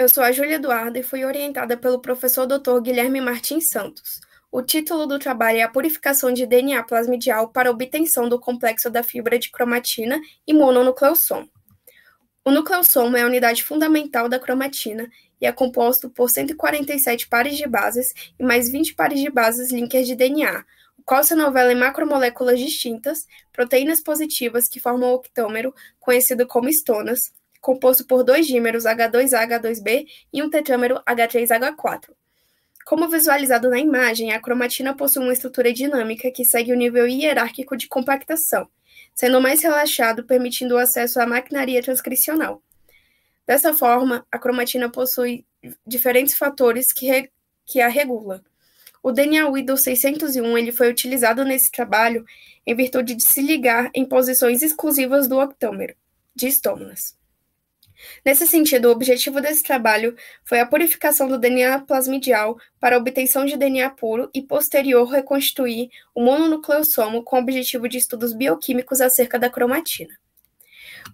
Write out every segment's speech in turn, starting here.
Eu sou a Júlia Eduarda e fui orientada pelo professor Dr. Guilherme Martins Santos. O título do trabalho é a purificação de DNA plasmidial para obtenção do complexo da fibra de cromatina e mononucleossomo. O nucleossomo é a unidade fundamental da cromatina e é composto por 147 pares de bases e mais 20 pares de bases linkers de DNA, o qual se novela em macromoléculas distintas, proteínas positivas que formam o octômero, conhecido como estonas, composto por dois dímeros H2A-H2B e um tetrâmero H3H4. Como visualizado na imagem, a cromatina possui uma estrutura dinâmica que segue o nível hierárquico de compactação, sendo mais relaxado, permitindo o acesso à maquinaria transcricional. Dessa forma, a cromatina possui diferentes fatores que, que a regulam. O DNA Widow 601 ele foi utilizado nesse trabalho em virtude de se ligar em posições exclusivas do octômero, de estômulas. Nesse sentido, o objetivo desse trabalho foi a purificação do DNA plasmidial para a obtenção de DNA puro e posterior reconstituir o mononucleossomo com o objetivo de estudos bioquímicos acerca da cromatina.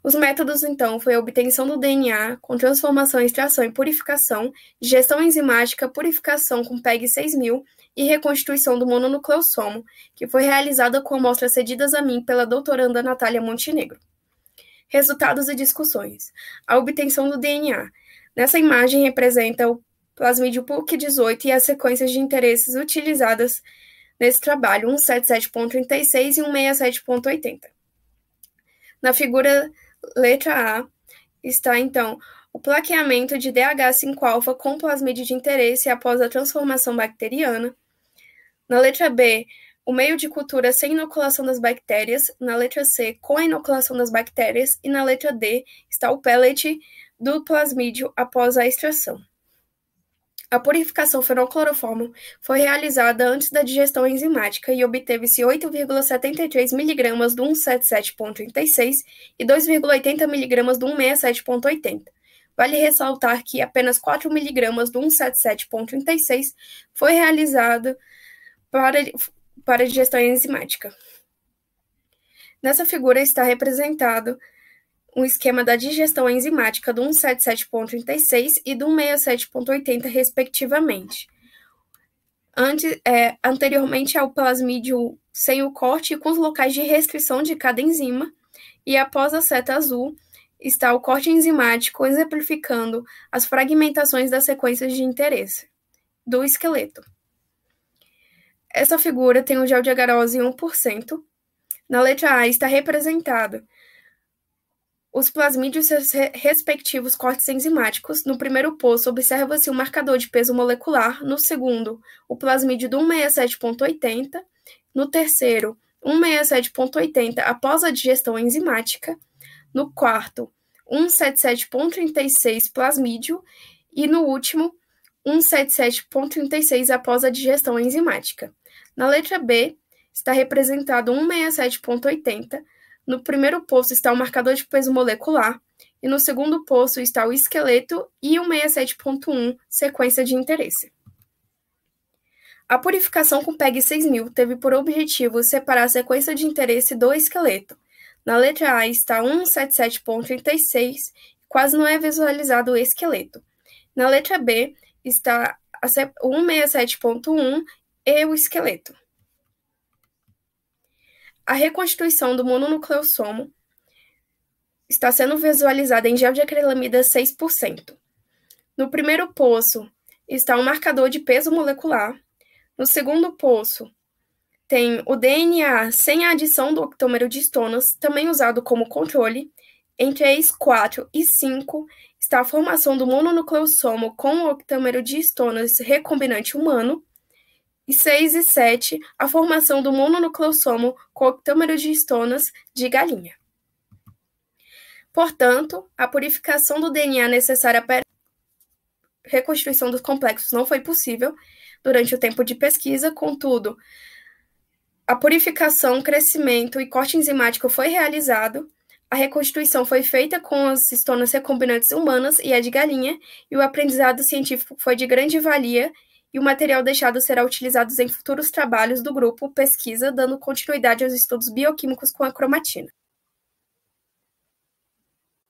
Os métodos, então, foi a obtenção do DNA com transformação, extração e purificação, digestão enzimática, purificação com PEG 6000 e reconstituição do mononucleossomo, que foi realizada com amostras cedidas a mim pela doutoranda Natália Montenegro resultados e discussões. A obtenção do DNA. Nessa imagem representa o plasmídio PUC18 e as sequências de interesses utilizadas nesse trabalho, 177.36 e 167.80. Na figura letra A está, então, o plaqueamento de DH5-alfa com plasmídio de interesse após a transformação bacteriana. Na letra B, o meio de cultura sem inoculação das bactérias, na letra C, com a inoculação das bactérias, e na letra D está o pellet do plasmídio após a extração. A purificação fenocloroformo foi realizada antes da digestão enzimática e obteve-se 8,73 mg do 177,36 e 2,80 mg do 167,80. Vale ressaltar que apenas 4 mg do 177,36 foi realizado para para a digestão enzimática. Nessa figura está representado um esquema da digestão enzimática do 177.36 e do 167.80, respectivamente. Antes, é, anteriormente ao plasmídio sem o corte e com os locais de restrição de cada enzima, e após a seta azul está o corte enzimático exemplificando as fragmentações das sequências de interesse do esqueleto. Essa figura tem o gel de agarose em 1%. Na letra A está representado os plasmídeos e seus respectivos cortes enzimáticos. No primeiro poço, observa-se o um marcador de peso molecular. No segundo, o plasmídio do 167.80. No terceiro, 167.80 após a digestão enzimática. No quarto, 177.36 plasmídio. E no último, 177.36 após a digestão enzimática. Na letra B, está representado 167,80. No primeiro posto está o marcador de peso molecular. E no segundo posto está o esqueleto e 167,1, sequência de interesse. A purificação com PEG 6000 teve por objetivo separar a sequência de interesse do esqueleto. Na letra A está 177.36, quase não é visualizado o esqueleto. Na letra B está 167.1 e o esqueleto. A reconstituição do mononucleossomo está sendo visualizada em gel de acrilamida 6%. No primeiro poço está um marcador de peso molecular. No segundo poço tem o DNA sem a adição do octômero de estonas, também usado como controle. Em 3, 4 e 5 está a formação do mononucleossomo com o octâmero de estonas recombinante humano e 6 e 7, a formação do mononucleossomo com octâmero de histonas de galinha. Portanto, a purificação do DNA necessária para a reconstituição dos complexos não foi possível durante o tempo de pesquisa, contudo, a purificação, crescimento e corte enzimático foi realizado, a reconstituição foi feita com as histonas recombinantes humanas e a de galinha, e o aprendizado científico foi de grande valia e o material deixado será utilizado em futuros trabalhos do grupo pesquisa, dando continuidade aos estudos bioquímicos com a cromatina.